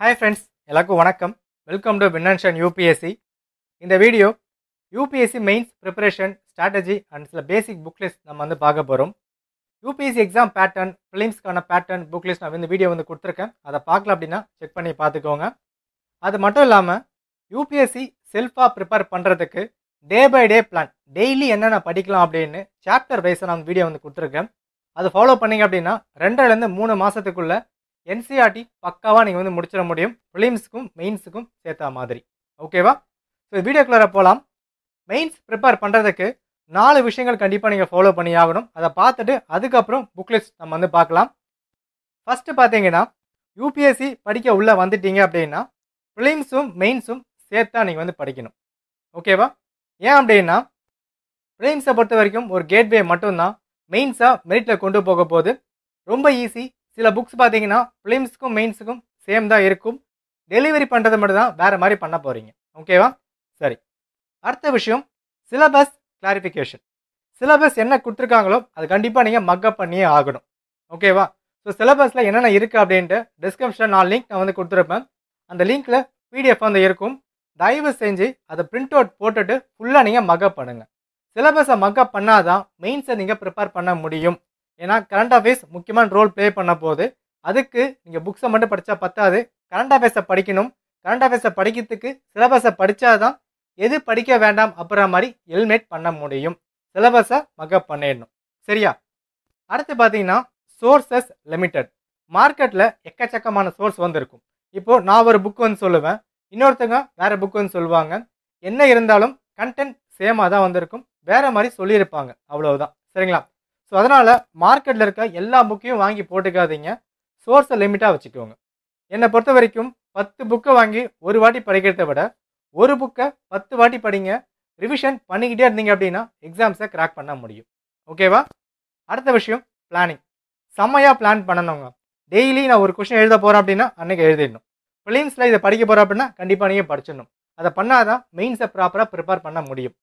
hi friends எல்லாருக்கும் வணக்கம் welcome to வின்னன்ஷன் யூபிஎஸ்சி இந்த video UPSC mains preparation strategy and சில பேசிக் புக் லிஸ்ட் நம்ம வந்து பார்க்க போகிறோம் யூபிஎஸ்சி எக்ஸாம் பேட்டர்ன் ஃபிலிம்ஸ்க்கான பேட்டர்ன் புக் நான் இந்த வீடியோ வந்து கொடுத்துருக்கேன் அதை பார்க்கல அப்படின்னா செக் பண்ணி பார்த்துக்கோங்க அது மட்டும் இல்லாமல் யூபிஎஸ்சி செல்ஃபாக ப்ரிப்பேர் பண்ணுறதுக்கு day by day plan daily என்னென்ன படிக்கலாம் அப்படின்னு சாப்டர் வைஸை நான் வீடியோ வந்து கொடுத்துருக்கேன் அது ஃபாலோ பண்ணிங்க அப்படின்னா ரெண்டரைலேருந்து மூணு மாதத்துக்குள்ளே என்சிஆர்டி e பக்காவாக நீங்கள் வந்து முடிச்சிட முடியும் ஃபிலிம்ஸுக்கும் மெயின்ஸுக்கும் சேர்த்த மாதிரி ஓகேவா ஸோ வீடியோக்குள்ளே போகலாம் மெயின்ஸ் ப்ரிப்பேர் பண்ணுறதுக்கு நாலு விஷயங்கள் கண்டிப்பாக நீங்கள் ஃபாலோ பண்ணி ஆகணும் அதை பார்த்துட்டு அதுக்கப்புறம் புக்லிஸ்ட் நம்ம வந்து பார்க்கலாம் ஃபஸ்ட்டு பார்த்தீங்கன்னா யூபிஎஸ்சி படிக்க உள்ளே வந்துட்டீங்க அப்படின்னா ஃபிலிம்ஸும் மெயின்ஸும் சேர்த்தா நீங்கள் வந்து படிக்கணும் ஓகேவா ஏன் அப்படின்னா ப்ரிலிம்ஸை பொறுத்த வரைக்கும் ஒரு கேட்வே மட்டும்தான் மெயின்ஸாக மெரிட்டில் கொண்டு போக போகுது ரொம்ப ஈஸி சில புக்ஸ் பார்த்தீங்கன்னா ப்ரிலிம்ஸுக்கும் மெயின்ஸுக்கும் சேம் தான் இருக்கும் டெலிவரி பண்ணுறது மட்டும் தான் வேறு மாதிரி பண்ண போகிறீங்க ஓகேவா சரி அடுத்த விஷயம் சிலபஸ் கிளாரிஃபிகேஷன் சிலபஸ் என்ன கொடுத்துருக்காங்களோ அது கண்டிப்பாக நீங்கள் மக்கப் பண்ணியே ஆகணும் ஓகேவா ஸோ சிலபஸில் என்னென்ன இருக்குது அப்படின்ட்டு டிஸ்கிரிப்ஷனில் நான் லிங்க் நான் வந்து கொடுத்துருப்பேன் அந்த லிங்க்கில் பிடிஎஃப் வந்து இருக்கும் தயவு செஞ்சு அதை பிரிண்ட் அவுட் போட்டுட்டு ஃபுல்லாக நீங்கள் மக்கப் பண்ணுங்கள் சிலபஸை மக்கப் பண்ணால் தான் மெயின்ஸை நீங்கள் ப்ரிப்பேர் பண்ண முடியும் ஏன்னா கரண்ட் அஃபேர்ஸ் முக்கியமான ரோல் ப்ளே பண்ண போது அதுக்கு நீங்கள் புக்ஸை மட்டும் படித்தா பத்தாது கரண்ட் அஃபேர்ஸை படிக்கணும் கரண்ட் அஃபேர்ஸை படிக்கிறதுக்கு சிலபஸை படித்தா தான் எது படிக்க வேண்டாம் அப்புறம் மாதிரி ஹெல்மெட் பண்ண முடியும் சிலபஸை மக்கப் பண்ணிடணும் சரியா அடுத்து பார்த்தீங்கன்னா சோர்ஸஸ் லிமிட்டட் மார்க்கெட்டில் எக்கச்சக்கமான சோர்ஸ் வந்திருக்கும் இப்போது நான் ஒரு புக் வந்து சொல்லுவேன் இன்னொருத்தங்க வேறு புக்குன்னு சொல்லுவாங்க என்ன இருந்தாலும் கண்டென்ட் சேமாக தான் வந்திருக்கும் வேறு மாதிரி சொல்லியிருப்பாங்க அவ்வளவுதான் சரிங்களா ஸோ அதனால் மார்க்கெட்டில் இருக்க எல்லா புக்கையும் வாங்கி போட்டுக்காதீங்க சோர்ஸை லிமிட்டாக வச்சுக்கோங்க என்னை பொறுத்த வரைக்கும் பத்து புக்கை வாங்கி ஒரு வாட்டி படிக்கிறத விட ஒரு புக்கை பத்து வாட்டி படிங்க ரிவிஷன் பண்ணிக்கிட்டே இருந்தீங்க அப்படின்னா எக்ஸாம்ஸை கிராக் பண்ண முடியும் ஓகேவா அடுத்த விஷயம் பிளானிங் செம்மையாக பிளான் பண்ணணுங்க டெய்லி நான் ஒரு கொஷின் எழுத போகிறேன் அப்படின்னா அன்றைக்கி எழுதிடணும் ஃபிலிம்ஸில் இதை படிக்க போகிற அப்படின்னா கண்டிப்பாக நீங்கள் படிச்சிடணும் அதை பண்ணால் தான் மெயின்ஸை ப்ராப்பராக ப்ரிப்பேர் பண்ண முடியும்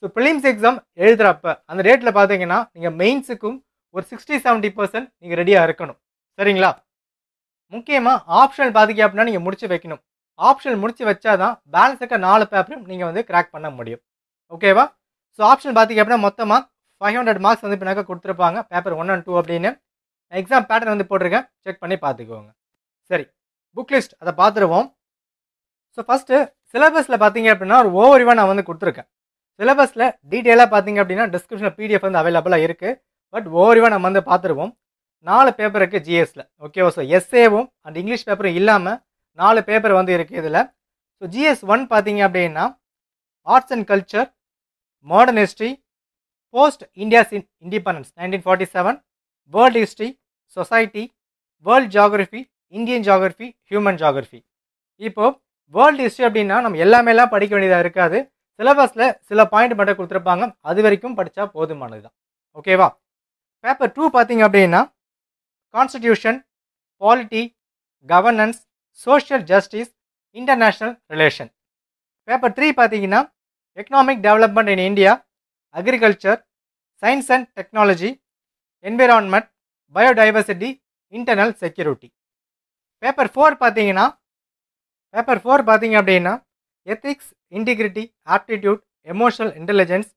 ஸோ ஃபிலிம்ஸ் எக்ஸாம் எழுதுகிறப்ப அந்த டேட்டில் பார்த்தீங்கன்னா நீங்கள் மெயின்ஸுக்கும் ஒரு சிக்ஸ்டி செவன்ட்டி பர்சன்ட் நீங்கள் ரெடியாக இருக்கணும் சரிங்களா முக்கியமாக ஆப்ஷன் பார்த்தீங்க அப்படின்னா நீங்கள் முடிச்சு வைக்கணும் ஆப்ஷன் முடிச்சு வச்சா தான் பேலன்ஸ் இருக்க நாலு பேப்பரும் நீங்கள் வந்து கிராக் பண்ண முடியும் ஓகேவா ஸோ ஆப்ஷன் பார்த்தீங்க அப்படின்னா மொத்தமாக ஃபைவ் ஹண்ட்ரட் மார்க்ஸ் வந்து பின்னாக்க கொடுத்துருப்பாங்க பேப்பர் ஒன் அண்ட் டூ அப்படின்னு எக்ஸாம் பேட்டர்ன் வந்து போட்டிருக்கேன் செக் பண்ணி பார்த்துக்கோங்க சரி புக் லிஸ்ட் அதை பார்த்துருவோம் ஸோ ஃபஸ்ட்டு சிலபஸில் பார்த்தீங்க அப்படின்னா ஒரு ஓவரிவாக நான் வந்து கொடுத்துருக்கேன் சிலபஸில் டீட்டெயிலாக பார்த்தீங்க அப்படின்னா டிஸ்கிரிப்ஷனில் பிடிஎஃப் வந்து அவைலபிளாக இருக்குது பட் ஓவரிவாக நம்ம வந்து பார்த்துருவோம் நாலு பேப்பர் இருக்குது ஜிஎஸில் ஓகேவா ஸோ எஸ்ஏவும் அண்ட் இங்கிலீஷ் பேப்பரும் இல்லாமல் நாலு பேப்பர் வந்து இருக்குது இதில் ஸோ ஜிஎஸ் ஒன் பார்த்தீங்க அப்படின்னா arts and culture modern history post India's in independence nineteen forty seven world history society world geography Indian geography human geography இப்போது வேர்ல்டு ஹிஸ்ட்ரி அப்படின்னா நம்ம எல்லாமேலாம் படிக்க வேண்டியதாக இருக்காது சிலபஸில் சில பாயிண்ட் மட்டும் கொடுத்துருப்பாங்க அது வரைக்கும் படித்தா போதுமானது தான் ஓகேவா பேப்பர் டூ பார்த்தீங்க அப்படின்னா constitution polity governance social justice international relation paper three பார்த்தீங்கன்னா economic development in India agriculture science and technology environment biodiversity internal security paper four பார்த்தீங்கன்னா பேப்பர் ஃபோர் பார்த்தீங்க அப்படின்னா ethics integrity aptitude emotional intelligence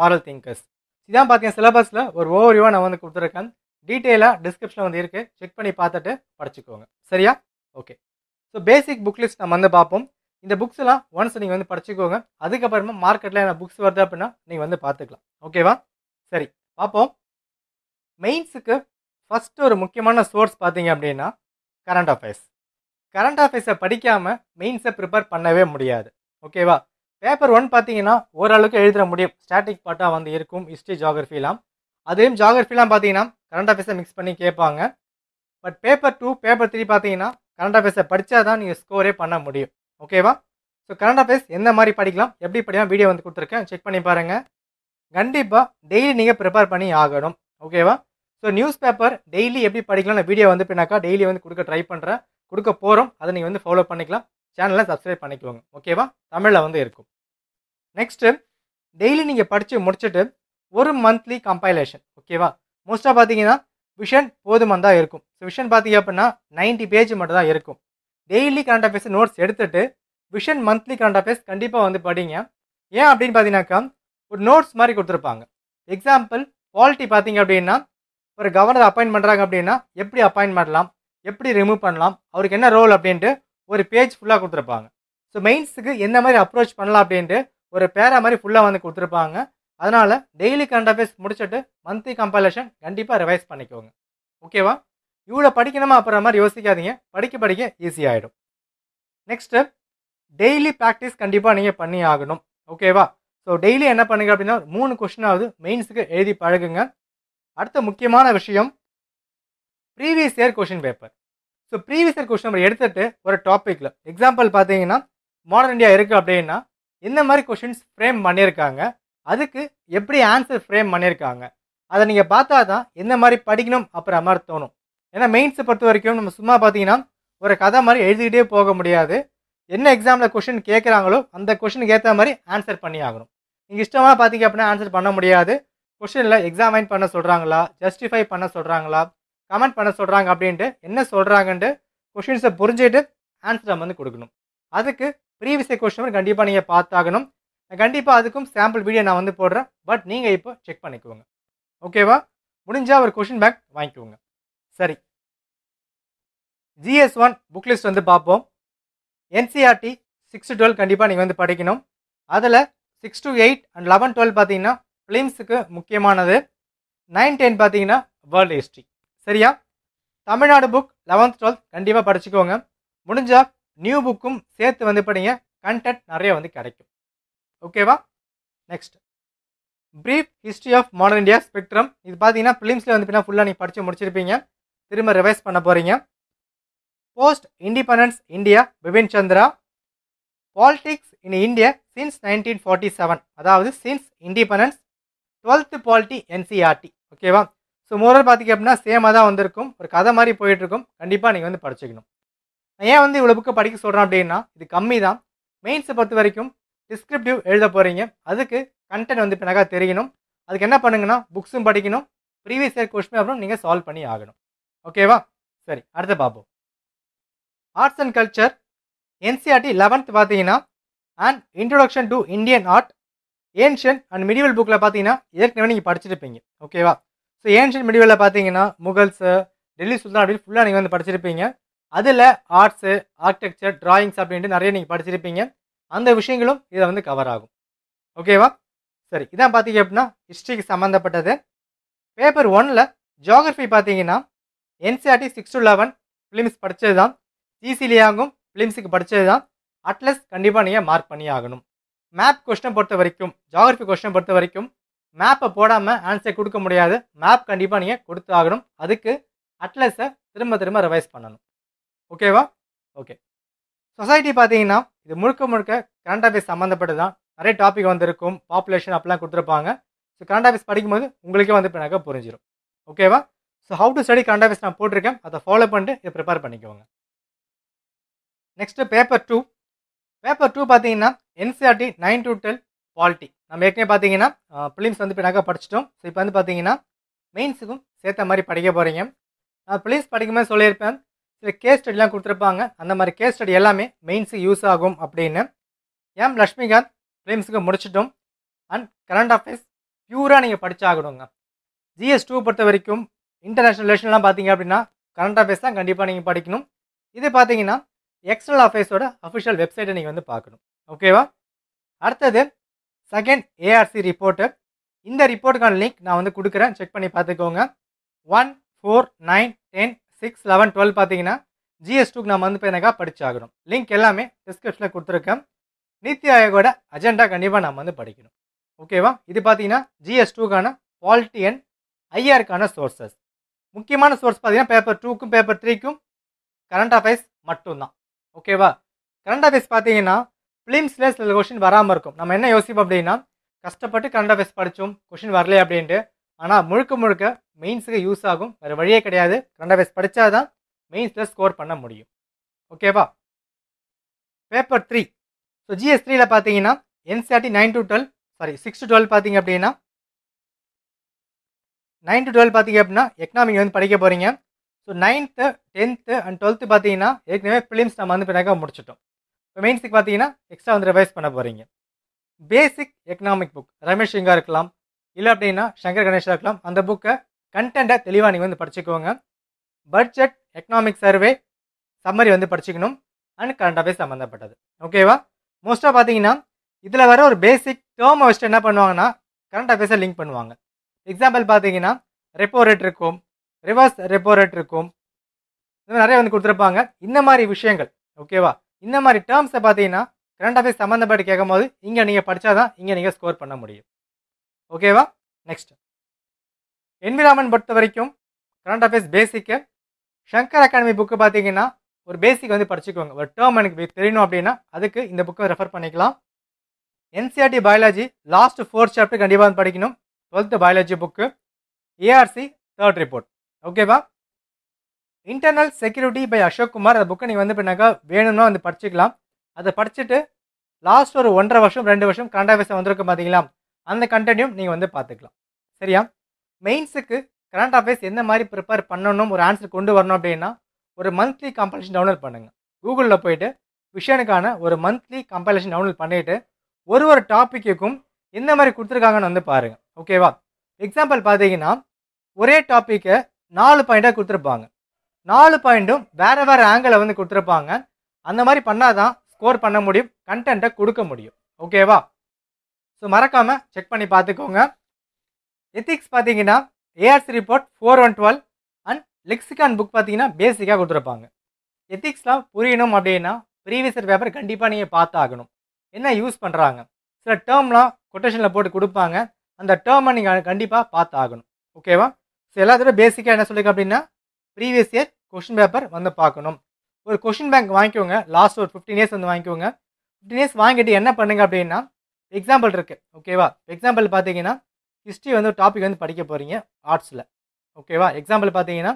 moral thinkers இதான் பார்த்தீங்கன்னா சிலபஸில் ஒரு ஓவரியூவாக நான் வந்து கொடுத்துருக்கேன் டீட்டெயிலாக டிஸ்கிரிப்ஷனில் வந்து இருக்குது செக் பண்ணி பார்த்துட்டு படிச்சுக்கோங்க சரியா okay so basic book list நம்ம வந்து பார்ப்போம் இந்த புக்ஸ் எல்லாம் ஒன்ஸ் நீங்கள் வந்து படிச்சுக்கோங்க அதுக்கப்புறமா மார்க்கெட்டில் என்ன புக்ஸ் வருது அப்படின்னா நீங்கள் வந்து பார்த்துக்கலாம் ஓகேவா சரி பார்ப்போம் மெயின்ஸுக்கு ஃபஸ்ட்டு ஒரு முக்கியமான சோர்ஸ் பார்த்தீங்க அப்படின்னா கரண்ட் அஃபேர்ஸ் கரண்ட் அஃபேர்ஸை படிக்காமல் மெயின்ஸை ப்ரிப்பேர் பண்ணவே முடியாது ஓகேவா பேப்பர் ஒன் பார்த்தீங்கன்னா ஓரளவுக்கு எழுதுற முடியும் ஸ்டாட்டிக் பாட்டாக வந்து இருக்கும் ஹிஸ்ட்ரி ஜாகிரஃபிலாம் அதுலேயும் ஜாகிரஃபிலாம் பார்த்தீங்கன்னா கரண்ட் அஃபேர்ஸை மிக்ஸ் பண்ணி கேட்பாங்க but paper two paper three பார்த்தீங்கன்னா கரண்ட் அஃபேர்ஸை படித்தா தான் நீங்கள் ஸ்கோரே பண்ண முடியும் ஓகேவா ஸோ கரண்ட் அஃபேர்ஸ் எந்த மாதிரி படிக்கலாம் எப்படி படிக்கலாம் வீடியோ வந்து கொடுத்துருக்கேன் செக் பண்ணி பாருங்கள் கண்டிப்பாக டெய்லி நீங்கள் ப்ரிப்பேர் பண்ணி ஆகணும் ஓகேவா ஸோ நியூஸ் பேப்பர் டெய்லி எப்படி படிக்கலாம் நான் வீடியோ வந்து பின்னாக்கா டெய்லி வந்து கொடுக்க ட்ரை பண்ணுறேன் கொடுக்க போகிறோம் அதை நீங்கள் வந்து ஃபாலோ பண்ணிக்கலாம் சேனலில் சப்ஸ்கிரைப் பண்ணிக்கோங்க ஓகேவா தமிழில் வந்து இருக்கும் நெக்ஸ்ட்டு டெய்லி நீங்கள் படித்து முடிச்சுட்டு ஒரு மந்த்லி கம்பைலேஷன் ஓகேவா மோஸ்ட்டாக பார்த்தீங்கன்னா விஷன் போதுமான் தான் இருக்கும் ஸோ விஷன் பார்த்தீங்க அப்படின்னா நைன்ட்டி பேஜ் மட்டும் தான் இருக்கும் டெய்லி கரண்ட் அஃபேர்ஸ் நோட்ஸ் எடுத்துகிட்டு விஷன் மந்த்லி கரண்ட் அஃபேர்ஸ் கண்டிப்பாக வந்து படிங்க ஏன் அப்படின்னு பார்த்தீங்கன்னாக்கா ஒரு நோட்ஸ் மாதிரி கொடுத்துருப்பாங்க எக்ஸாம்பிள் பாலிட்டி பார்த்தீங்க அப்படின்னா ஒரு கவர்னர் அப்பாயின்ட் பண்ணுறாங்க அப்படின்னா எப்படி அப்பாயின்ட் பண்ணலாம் எப்படி ரிமூவ் பண்ணலாம் அவருக்கு என்ன ரோல் அப்படின்ட்டு ஒரு பேஜ் ஃபுல்லாக கொடுத்துருப்பாங்க ஸோ மெயின்ஸுக்கு என்ன மாதிரி அப்ரோச் பண்ணலாம் அப்படின்ட்டு ஒரு பேரா மாதிரி ஃபுல்லாக வந்து கொடுத்துருப்பாங்க அதனால் டெய்லி கரண்ட் அஃபேர்ஸ் முடிச்சுட்டு மந்த்லி கம்பாலேஷன் கண்டிப்பாக ரிவைஸ் பண்ணிக்கோங்க ஓகேவா இவ்வளோ படிக்கணுமா அப்புறம் மாதிரி யோசிக்காதீங்க படிக்க படிக்க ஈஸியாகிடும் நெக்ஸ்ட்டு டெய்லி ப்ராக்டிஸ் கண்டிப்பாக நீங்கள் பண்ணி ஆகணும் ஓகேவா ஸோ டெய்லி என்ன பண்ணுங்க அப்படின்னா மூணு கொஸ்டினாவது மெயின்ஸுக்கு எழுதி பழகுங்க அடுத்த முக்கியமான விஷயம் previous year question paper so previous year question நம்ம எடுத்துகிட்டு ஒரு டாப்பிக்கில் எக்ஸாம்பிள் பார்த்தீங்கன்னா மாடர்ன் இந்தியா இருக்குது அப்படின்னா என்ன மாதிரி கொஷின்ஸ் ஃப்ரேம் பண்ணியிருக்காங்க அதுக்கு எப்படி ஆன்சர் ஃப்ரேம் பண்ணியிருக்காங்க அதை நீங்கள் பார்த்தா தான் எந்த மாதிரி படிக்கணும் அப்புறம் மாதிரி தோணும் ஏன்னா மெயின்ஸை பொறுத்த வரைக்கும் நம்ம சும்மா பார்த்தீங்கன்னா ஒரு கதை மாதிரி எழுதிக்கிட்டே போக முடியாது என்ன எக்ஸாமில் கொஷின் கேட்குறாங்களோ அந்த கொஷினுக்கு ஏற்ற மாதிரி ஆன்சர் பண்ணி ஆகணும் நீங்கள் இஷ்டமாக பார்த்தீங்க அப்படின்னா ஆன்சர் பண்ண முடியாது கொஷனில் எக்ஸாமைன் பண்ண சொல்கிறாங்களா ஜஸ்டிஃபை பண்ண சொல்கிறாங்களா கமெண்ட் பண்ண சொல்கிறாங்க அப்படின்ட்டு என்ன சொல்கிறாங்கன்ட்டு கொஷின்ஸை புரிஞ்சுட்டு ஆன்சர் நம்ம வந்து கொடுக்கணும் அதுக்கு ப்ரீவியஸ் கொஸ்டின் கண்டிப்பாக நீங்கள் பார்த்தாகணும் கண்டிப்பாக அதுக்கும் சாம்பிள் வீடியோ நான் வந்து போடுறேன் பட் நீங்கள் இப்போ செக் பண்ணிக்குவோங்க ஓகேவா முடிஞ்சால் ஒரு கொஷின் பேக் வாங்கிக்குவோங்க சரி ஜிஎஸ் ஒன் புக் லிஸ்ட் வந்து பார்ப்போம் NCERT six to e twelve கண்டிப்பாக நீங்கள் வந்து படிக்கணும் அதில் six to eight and eleven twelve பார்த்தீங்கன்னா ஃபிலிம்ஸுக்கு முக்கியமானது நைன் டென் பார்த்தீங்கன்னா வேர்ல்டு ஹிஸ்ட்ரி சரியா தமிழ்நாடு புக் லெவன்த் டுவெல்த் கண்டிப்பாக படிச்சுக்கோங்க முடிஞ்சால் நியூ புக்கும் சேர்த்து வந்து படிங்க கண்டென்ட் நிறைய வந்து கிடைக்கும் ஓகேவா next brief history of modern India Spectrum இது பார்த்தீங்கன்னா ஃபிலிம்ஸில் வந்து ஃபுல்லாக நீங்கள் படித்து முடிச்சிருப்பீங்க திரும்ப ரிவைஸ் பண்ண போகிறீங்க post independence India Bipin Chandra politics in India since nineteen forty seven அதாவது since independence twelfth polity NCERT e ஓகேவா ஸோ மோரல் பார்த்திங்க அப்படின்னா சேமாக தான் வந்திருக்கும் ஒரு கதை மாதிரி போயிட்டுருக்கும் கண்டிப்பாக நீங்கள் வந்து படிச்சுக்கணும் நான் ஏன் வந்து இவ்வளோ புக்கை படிக்க சொல்கிறேன் அப்படின்னா இது கம்மி தான் மெயின்ஸை பொறுத்த வரைக்கும் டிஸ்கிரிப்டிவ் எழுத போகிறீங்க அதுக்கு கண்டென்ட் வந்து இப்போ நகா தெரியணும் அதுக்கு என்ன பண்ணுங்கன்னா புக்ஸும் படிக்கணும் ப்ரீவியஸ் இயர் கொஸ்டின் அப்புறம் நீங்கள் சால்வ் பண்ணி ஆகணும் ஓகேவா சரி அடுத்து பார்ப்போம் arts and culture NCERT eleventh பார்த்தீங்கன்னா and introduction to Indian art ancient and medieval புக்கில் பார்த்தீங்கன்னா ஏற்கனவே நீங்கள் படிச்சிருப்பீங்க ஓகேவா ஸோ ஏன்ஷியன் மிடிவலில் பார்த்தீங்கன்னா முகல்ஸு டெல்லி சுல்தான் அப்படின்னு ஃபுல்லாக நீங்கள் வந்து படிச்சிருப்பீங்க அதில் ஆர்ட்ஸு ஆர்கிடெக்சர் டிராயிங்ஸ் அப்படின்ட்டு நிறைய நீங்கள் படிச்சிருப்பீங்க அந்த விஷயங்களும் இதை வந்து கவர் ஆகும் ஓகேவா சரி இதான் பார்த்தீங்க அப்படின்னா ஹிஸ்ட்ரிக்கு சம்மந்தப்பட்டது பேப்பர் ஒனில் ஜியாகிரஃபி பார்த்தீங்கன்னா NCERT six to e eleven prelims படித்தது தான் சிசிலியாங்கும் ஃபிலிம்ஸுக்கு படித்தது தான் அட்லஸ் கண்டிப்பாக நீங்கள் மார்க் பண்ணி ஆகணும் மேப் கொஸ்டின் பொறுத்த வரைக்கும் ஜாகிரபி கொஸ்டின் பொறுத்த வரைக்கும் மேப்பை போடாமல் ஆன்சர் கொடுக்க முடியாது மேப் கண்டிப்பாக நீங்கள் கொடுத்து ஆகணும் அதுக்கு அட்லஸை திரும்ப திரும்ப ரிவைஸ் பண்ணணும் ஓகேவா ஓகே சொசைட்டி பார்த்தீங்கன்னா இது முழுக்க முழுக்க கரண்ட் ஆஃபீஸ் சம்மந்தப்பட்டு தான் நிறைய டாபிக் வந்திருக்கும் பாப்புலேஷன் அப்படிலாம் கொடுத்துருப்பாங்க ஸோ கரண்ட் ஆஃபீஸ் படிக்கும்போது உங்களுக்கே வந்து பின்னாக்க புரிஞ்சிடும் ஓகேவா so how to study current affairs நான் போட்டிருக்கேன் அதை ஃபாலோ பண்ணிட்டு இதை ப்ரிப்பேர் பண்ணிக்கோங்க next paper two paper two பார்த்தீங்கன்னா என்சிஆர்டி நைன் டு டெல் குவாலிட்டி நம்ம ஏற்கனவே பார்த்தீங்கன்னா பிலிம்ஸ் வந்து இப்போ நாங்கள் படிச்சிட்டோம் ஸோ இப்போ வந்து பார்த்தீங்கன்னா மெயின்ஸுக்கும் சேர்த்த மாதிரி படிக்க போகிறீங்க நான் பிலிம்ஸ் படிக்கும்போது சொல்லியிருப்பேன் சில கேஸ் ஸ்டடிலாம் கொடுத்துருப்பாங்க அந்த மாதிரி கேஸ் ஸ்டடி எல்லாமே மெயின்ஸுக்கு யூஸ் ஆகும் அப்படின்னு எம் லக்ஷ்மிகாந்த் ஃபிலிம்ஸுக்கு முடிச்சிட்டோம் அண்ட் கரண்ட் அஃபேர்ஸ் பியூராக நீங்கள் படித்தாகணுங்க ஜிஎஸ் டூ பொறுத்த வரைக்கும் இன்டர்நேஷ்னல் ரிலேஷன்லாம் பார்த்தீங்க அப்படின்னா கரண்ட் அஃபேர்ஸ் தான் கண்டிப்பாக நீங்கள் படிக்கணும் இது பார்த்தீங்கன்னா எக்ஸ்டர்னல் அஃபேர்ஸோட அஃபிஷியல் வெப்சைட்டை நீங்கள் வந்து பார்க்கணும் ஓகேவா அடுத்தது செகண்ட் ஏஆர்சி ரிப்போர்ட்டு இந்த ரிப்போர்ட்டுக்கான லிங்க் நான் வந்து கொடுக்குறேன் செக் பண்ணி பார்த்துக்கோங்க one four nine ten six eleven twelve பார்த்தீங்கன்னா ஜிஎஸ் டூக்கு நம்ம வந்து பேனக்கா படிச்சாகணும் லிங்க் எல்லாமே டிஸ்கிரிப்ஷனில் கொடுத்துருக்கேன் நித்தி ஆயோகோட அஜெண்டா கண்டிப்பாக நம்ம வந்து படிக்கணும் ஓகேவா இது பார்த்தீங்கன்னா ஜிஎஸ் டூக்கான பாலிட்டி அண்ட் ஐஆருக்கான சோர்ஸஸ் முக்கியமான சோர்ஸ் பார்த்தீங்கன்னா பேப்பர் டூக்கும் பேப்பர் த்ரீக்கும் கரண்ட் அஃபேர்ஸ் மட்டும்தான் ஓகேவா கரண்ட் அஃபேர்ஸ் பார்த்தீங்கன்னா ஃபிலிம்ஸில் சில கொஷின் வராமல் இருக்கும் நம்ம என்ன யோசிப்போம் அப்படின்னா கஷ்டப்பட்டு கரண்ட் அஃபேர்ஸ் படித்தோம் கொஷின் வரலையே அப்படின்ட்டு ஆனால் முழுக்க முழுக்க மெயின்ஸுக்கு யூஸ் ஆகும் வேறு வழியே கிடையாது கரண்ட் அஃபேர்ஸ் படித்தா தான் மெயின்ஸில் ஸ்கோர் பண்ண முடியும் ஓகேவா பேப்பர் த்ரீ ஸோ ஜிஎஸ் த்ரீயில் பார்த்தீங்கன்னா NCERT nine to twelve sorry six to twelve பார்த்தீங்க அப்படின்னா நைன் டு டுவெல் பார்த்தீங்க அப்படின்னா எக்கனாமிக் வந்து படிக்க போகிறீங்க so ninth tenth and twelfth பார்த்தீங்கன்னா ஏற்கனவே ஃபிலிம்ஸ் நம்ம வந்து பிறகு முடிச்சிட்டோம் இப்போ மெயின்ஸுக்கு பார்த்தீங்கன்னா எக்ஸ்ட்ரா வந்து ரிவைஸ் பண்ண போகிறீங்க பேசிக் எக்கனாமிக் புக் ரமேஷ் சிங்கா இருக்கலாம் இல்லை அப்படின்னா சங்கர் கணேஷாக இருக்கலாம் அந்த புக்கை கண்டென்ட்டை தெளிவாக நீங்கள் வந்து படிச்சுக்கோங்க பட்ஜெட் எக்கனாமிக் சர்வே சம்மரி வந்து படிச்சுக்கணும் அண்ட் கரண்ட் அஃபேர்ஸ் சம்மந்தப்பட்டது ஓகேவா மோஸ்ட்டாக பார்த்தீங்கன்னா இதில் வர ஒரு பேசிக் டேர்மை வச்சுட்டு என்ன பண்ணுவாங்கன்னா கரண்ட் அஃபேர்ஸை லிங்க் பண்ணுவாங்க எக்ஸாம்பிள் பார்த்தீங்கன்னா ரெப்போ ரேட் இருக்கும் ரிவர்ஸ் ரெப்போ ரேட் இருக்கும் இந்த மாதிரி நிறைய வந்து கொடுத்துருப்பாங்க இந்த மாதிரி விஷயங்கள் ஓகேவா இந்த மாதிரி டேர்ம்ஸை பார்த்தீங்கன்னா கரண்ட் அஃபேர்ஸ் சம்மந்தப்பட்டு கேட்கும் போது இங்கே நீங்கள் படித்தா தான் இங்கே நீங்கள் ஸ்கோர் பண்ண முடியும் ஓகேவா நெக்ஸ்ட் என்விரான்மெண்ட் பொறுத்த வரைக்கும் கரண்ட் அஃபேர்ஸ் பேசிக்கு ஷங்கர் அகாடமி புக்கு பார்த்தீங்கன்னா ஒரு பேசிக் வந்து படிச்சுக்கோங்க ஒரு டேர்ம் எனக்கு தெரியணும் அப்படின்னா அதுக்கு இந்த புக்கை ரெஃபர் பண்ணிக்கலாம் NCERT biology last fourth chapter கண்டிப்பாக வந்து படிக்கணும் twelfth biology book ARC third report ஓகேவா internal security by Ashok Kumar அந்த புக்கை நீங்கள் வந்து பின்னாக்கா வேணும்னா வந்து படிச்சுக்கலாம் அதை படிச்சுட்டு லாஸ்ட் ஒரு ஒன்றரை வருஷம் ரெண்டு வருஷம் கரண்ட் அஃபேர்ஸ் வந்திருக்கும் பார்த்தீங்களா அந்த கண்டென்ட்டையும் நீங்கள் வந்து பார்த்துக்கலாம் சரியா மெயின்ஸுக்கு கரண்ட் அஃபேர்ஸ் என்ன மாதிரி ப்ரிப்பேர் பண்ணணும் ஒரு ஆன்சர் கொண்டு வரணும் அப்படின்னா ஒரு மந்த்லி கம்பல்ஷன் டவுன்லோட் பண்ணுங்கள் கூகுளில் போய்ட்டு விஷயனுக்கான ஒரு மந்த்லி கம்பல்ஷன் டவுன்லோட் பண்ணிவிட்டு ஒரு ஒரு டாப்பிக்குக்கும் என்ன மாதிரி கொடுத்துருக்காங்கன்னு வந்து பாருங்கள் ஓகேவா எக்ஸாம்பிள் பார்த்தீங்கன்னா ஒரே டாப்பிக்கை நாலு பாயிண்ட்டாக கொடுத்துருப்பாங்க நாலு பாயிண்ட்டும் வேறு வேறு ஆங்கிளை வந்து கொடுத்துருப்பாங்க அந்த மாதிரி பண்ணாதான் ஸ்கோர் பண்ண முடியும் கண்டென்ட்டை கொடுக்க முடியும் ஓகேவா ஸோ மறக்காமல் செக் பண்ணி பார்த்துக்கோங்க எத்திக்ஸ் பார்த்தீங்கன்னா ARC report four one twelve and lexicon book பார்த்தீங்கன்னா பேசிக்காக கொடுத்துருப்பாங்க எத்திக்ஸ்லாம் புரியணும் அப்படின்னா ப்ரீவியஸர் பேப்பர் கண்டிப்பாக நீங்கள் பார்த்தாகணும் என்ன யூஸ் பண்ணுறாங்க சில டேர்ம்லாம் கொட்டேஷனில் போட்டு கொடுப்பாங்க அந்த டேர்மை நீங்கள் கண்டிப்பாக பார்த்தாகணும் ஓகேவா ஸோ எல்லாத்தோட பேசிக்காக என்ன சொல்லியிருக்கேன் அப்படின்னா ப்ரீவியஸ் இயர் கொஷின் பேப்பர் வந்து பார்க்கணும் ஒரு கொஷின் பேங்க் வாங்கிக்கோங்க லாஸ்ட் ஒரு ஃபிஃப்டீன் இயர்ஸ் வந்து வாங்கிக்கோங்க ஃபிஃப்டீன் இயர்ஸ் வாங்கிட்டு என்ன பண்ணுங்க அப்படின்னா எக்ஸாம்பிள் இருக்குது ஓகேவா எக்ஸாம்பிள் பார்த்தீங்கன்னா ஹிஸ்ட்ரி வந்து டாபிக் வந்து படிக்க போகிறீங்க ஆர்ட்ஸில் ஓகேவா எக்ஸாம்பிள் பார்த்தீங்கன்னா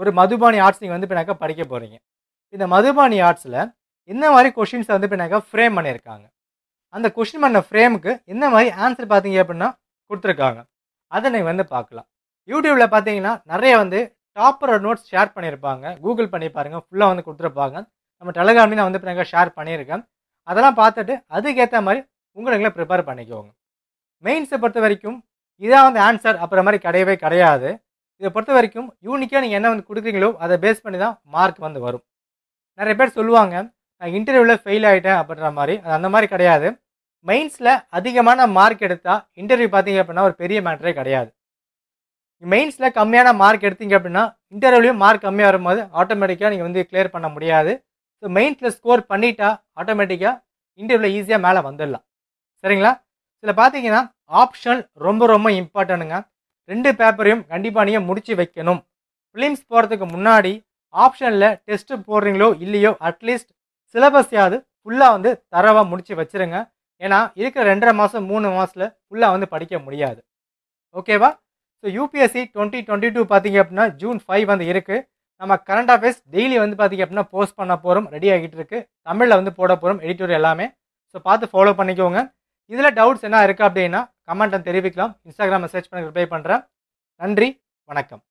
ஒரு மதுபானி ஆர்ட்ஸ் நீங்கள் வந்து பின்னாக்க படிக்க போகிறீங்க இந்த மதுபானி ஆர்ட்ஸில் என்ன மாதிரி கொஷின்ஸை வந்து பின்னாக்கா ஃப்ரேம் பண்ணியிருக்காங்க அந்த கொஷின் பண்ண ஃப்ரேமுக்கு என்ன மாதிரி ஆன்சர் பார்த்தீங்க அப்படின்னா கொடுத்துருக்காங்க அதை நீங்கள் வந்து பார்க்கலாம் யூடியூப்பில் பார்த்தீங்கன்னா நிறைய வந்து டாப்பரோட நோட்ஸ் ஷேர் பண்ணியிருப்பாங்க கூகுள் பண்ணி பாருங்கள் ஃபுல்லாக வந்து கொடுத்துருப்பாங்க நம்ம டெலகிராம்லேயும் நான் வந்து இப்போ ஷேர் பண்ணியிருக்கேன் அதெல்லாம் பார்த்துட்டு அதுக்கேற்ற மாதிரி உங்களுங்களே ப்ரிப்பேர் பண்ணிக்கோங்க மெயின்ஸை பொறுத்த வரைக்கும் இதான் வந்து ஆன்சர் அப்புறம் மாதிரி கிடையவே கிடையாது இதை பொறுத்த வரைக்கும் யூனிக்காக நீங்கள் என்ன வந்து கொடுக்குறீங்களோ அதை பேஸ் பண்ணி தான் மார்க் வந்து வரும் நிறைய பேர் சொல்லுவாங்க நான் இன்டர்வியூவில் ஃபெயில் ஆகிட்டேன் அப்படின்ற மாதிரி அது அந்த மாதிரி கிடையாது மெயின்ஸில் அதிகமான மார்க் எடுத்தால் இன்டர்வியூ பார்த்தீங்க அப்படின்னா ஒரு பெரிய மேட்டரே கிடையாது மெயின்ஸில் கம்மியான மார்க் எடுத்தீங்க அப்படின்னா இன்டர்வியூலையும் மார்க் கம்மியாக வரும்போது ஆட்டோமேட்டிக்காக நீங்கள் வந்து கிளியர் பண்ண முடியாது ஸோ மெயின்ஸில் ஸ்கோர் பண்ணிட்டா ஆட்டோமேட்டிக்காக இன்டர்வியூவில் ஈஸியாக மேலே வந்துடலாம் சரிங்களா இதில் பார்த்தீங்கன்னா ஆப்ஷன் ரொம்ப ரொம்ப இம்பார்ட்டனுங்க ரெண்டு பேப்பரையும் கண்டிப்பாக நீங்கள் முடித்து வைக்கணும் ஃபிலிம்ஸ் போகிறதுக்கு முன்னாடி ஆப்ஷனில் டெஸ்ட்டு போடுறீங்களோ இல்லையோ அட்லீஸ்ட் சிலபஸையாவது ஃபுல்லாக வந்து தரவாக முடித்து வச்சுருங்க ஏன்னா இருக்கிற ரெண்டரை மாதம் மூணு மாதத்தில் ஃபுல்லாக வந்து படிக்க முடியாது ஓகேவா so UPSC twenty twenty two பார்த்திங்க அப்படின்னா ஜூன் ஃபைவ் வந்து இருக்குது நம்ம கரண்ட் அஃபேர்ஸ் டெய்லி வந்து பார்த்திங்க அப்படின்னா போஸ்ட் பண்ண போகிறோம் ரெடி ஆகிட்டு இருக்கு தமிழில் வந்து போட போகிறோம் எடிட்டோர் எல்லாமே ஸோ பார்த்து ஃபாலோ பண்ணிக்கோங்க இதில் டவுட்ஸ் என்ன இருக்குது அப்படின்னா கமெண்ட்டை தெரிவிக்கலாம் இன்ஸ்டாகிராமில் சர்ச் பண்ணி ரிப்ளை பண்ணுறேன் நன்றி வணக்கம்